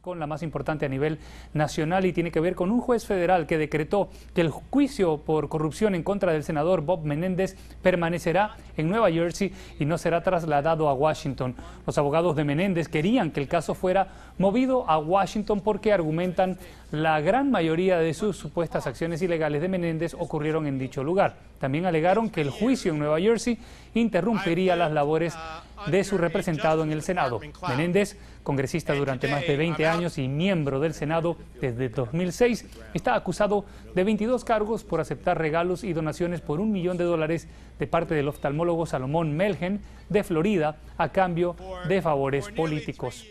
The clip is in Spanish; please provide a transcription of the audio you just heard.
con la más importante a nivel nacional y tiene que ver con un juez federal que decretó que el juicio por corrupción en contra del senador Bob Menéndez permanecerá en Nueva Jersey y no será trasladado a Washington. Los abogados de Menéndez querían que el caso fuera movido a Washington porque argumentan la gran mayoría de sus supuestas acciones ilegales de Menéndez ocurrieron en dicho lugar. También alegaron que el juicio en Nueva Jersey interrumpiría las labores de su representado en el Senado. Menéndez, congresista durante más de 20 años y miembro del Senado desde 2006, está acusado de 22 cargos por aceptar regalos y donaciones por un millón de dólares de parte del oftalmólogo Salomón Melgen de Florida a cambio de favores políticos.